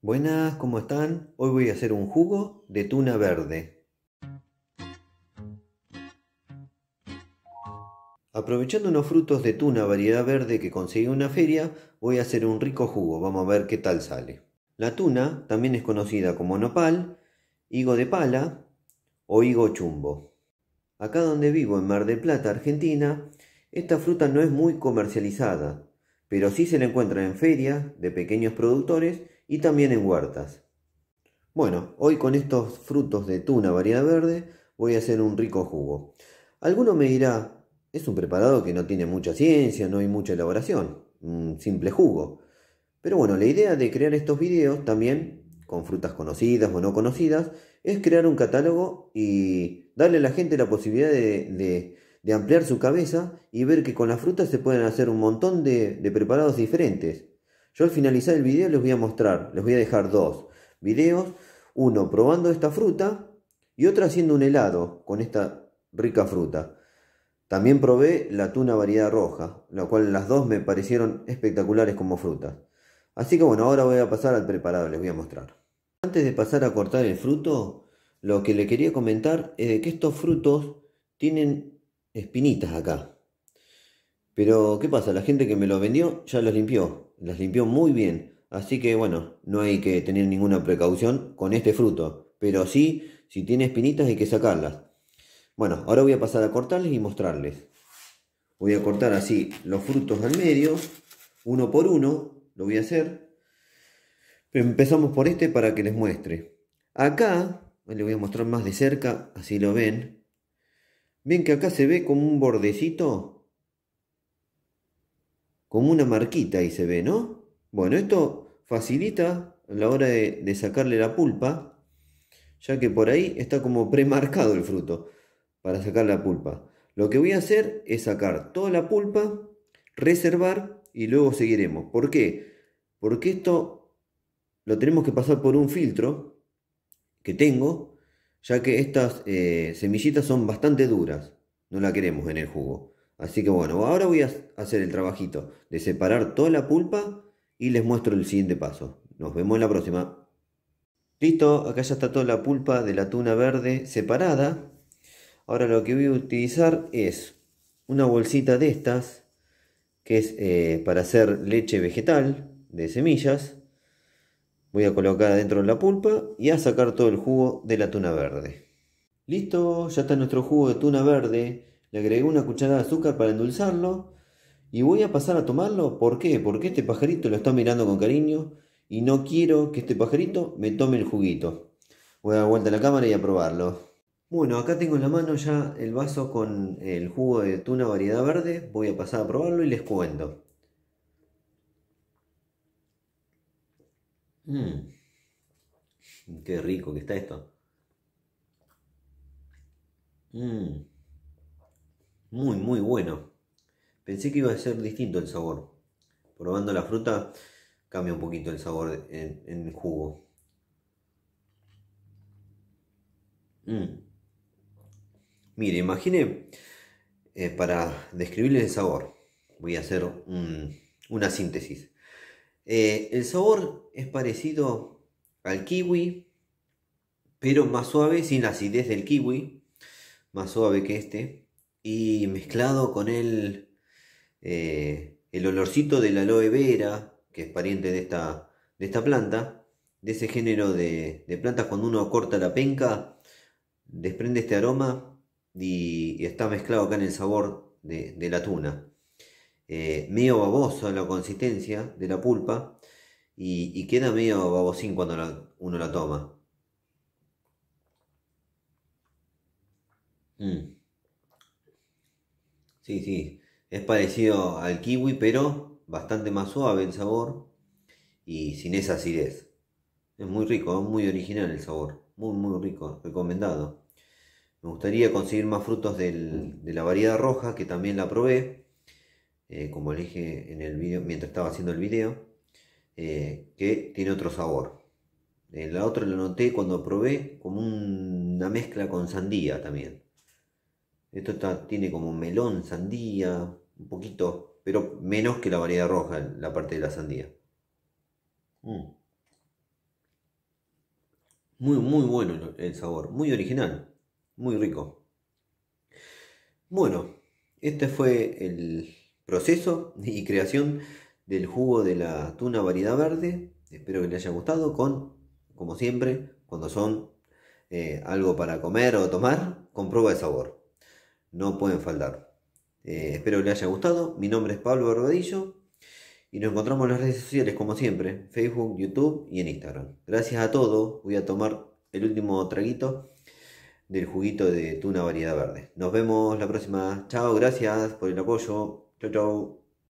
Buenas, ¿cómo están? Hoy voy a hacer un jugo de tuna verde. Aprovechando unos frutos de tuna variedad verde que conseguí en una feria, voy a hacer un rico jugo, vamos a ver qué tal sale. La tuna también es conocida como nopal, higo de pala o higo chumbo. Acá donde vivo, en Mar del Plata, Argentina, esta fruta no es muy comercializada, pero sí se la encuentra en ferias de pequeños productores y también en huertas. Bueno, hoy con estos frutos de tuna variedad verde voy a hacer un rico jugo. Alguno me dirá, es un preparado que no tiene mucha ciencia, no hay mucha elaboración, un simple jugo. Pero bueno, la idea de crear estos videos también, con frutas conocidas o no conocidas, es crear un catálogo y darle a la gente la posibilidad de, ampliar su cabeza y ver que con las frutas se pueden hacer un montón de, de preparados diferentes. Yo al finalizar el video les voy a mostrar, les voy a dejar dos videos, uno probando esta fruta y otro haciendo un helado con esta rica fruta. También probé la tuna variedad roja, la cual las dos me parecieron espectaculares como frutas. Así que bueno, ahora voy a pasar al preparado, les voy a mostrar. Antes de pasar a cortar el fruto, lo que le quería comentar es que estos frutos tienen espinitas acá. Pero, ¿qué pasa? La gente que me lo vendió ya los limpió, las limpió muy bien. Así que, bueno, no hay que tener ninguna precaución con este fruto. Pero sí, si tiene espinitas hay que sacarlas. Bueno, ahora voy a pasar a cortarles y mostrarles. Voy a cortar así los frutos al medio, uno por uno, lo voy a hacer. Empezamos por este para que les muestre. Acá, le voy a mostrar más de cerca, así lo ven. Ven que acá se ve como un bordecito como una marquita y se ve, ¿no? Bueno, esto facilita la hora de, sacarle la pulpa, ya que por ahí está como premarcado el fruto para sacar la pulpa. Lo que voy a hacer es sacar toda la pulpa, reservar y luego seguiremos. ¿Por qué? Porque esto lo tenemos que pasar por un filtro que tengo, ya que estas eh, semillitas son bastante duras. No la queremos en el jugo. Así que bueno, ahora voy a hacer el trabajito de separar toda la pulpa y les muestro el siguiente paso. Nos vemos en la próxima. Listo, acá ya está toda la pulpa de la tuna verde separada. Ahora lo que voy a utilizar es una bolsita de estas, que es eh, para hacer leche vegetal de semillas. Voy a colocar adentro la pulpa y a sacar todo el jugo de la tuna verde. Listo, ya está nuestro jugo de tuna verde le agregué una cucharada de azúcar para endulzarlo y voy a pasar a tomarlo. ¿Por qué? Porque este pajarito lo está mirando con cariño y no quiero que este pajarito me tome el juguito. Voy a dar vuelta a la cámara y a probarlo. Bueno, acá tengo en la mano ya el vaso con el jugo de tuna variedad verde. Voy a pasar a probarlo y les cuento. Mmm, qué rico que está esto. Mmm. Muy, muy bueno. Pensé que iba a ser distinto el sabor. Probando la fruta cambia un poquito el sabor en, el jugo. Mm. Mire, imagine eh, para describirles el sabor. Voy a hacer una síntesis. Eh, el sabor es parecido al kiwi, pero más suave, sin la acidez del kiwi, más suave que este y mezclado con él eh, el olorcito de la aloe vera, que es pariente de esta, de esta planta, de ese género de, plantas cuando uno corta la penca, desprende este aroma y, está mezclado acá en el sabor de, la tuna. Eh, medio babosa la consistencia de la pulpa y, queda medio babosín cuando uno la toma. Mm. Sí, sí, es parecido al kiwi, pero bastante más suave el sabor y sin esa acidez. Es muy rico, muy original el sabor, muy, muy rico, recomendado. Me gustaría conseguir más frutos de la variedad roja, que también la probé, eh, como le dije en el video, mientras estaba haciendo el video, eh, que tiene otro sabor. La otra lo noté cuando probé como una mezcla con sandía también. Esto tiene como melón, sandía, un poquito, pero menos que la variedad roja, la parte de la sandía. Mm. Muy, muy bueno el sabor, muy original, muy rico. Bueno, este fue el proceso y creación del jugo de la tuna variedad verde. Espero que les haya gustado con, como siempre, cuando son eh, algo para comer o tomar, con prueba de sabor no pueden faltar. Eh, espero que les haya gustado. Mi nombre es Pablo Barbadillo y nos encontramos en las redes sociales como siempre, Facebook, YouTube y en Instagram. Gracias a todos, voy a tomar el último traguito del juguito de tuna variedad verde. Nos vemos la próxima. Chao, gracias por el apoyo. Chao, chao.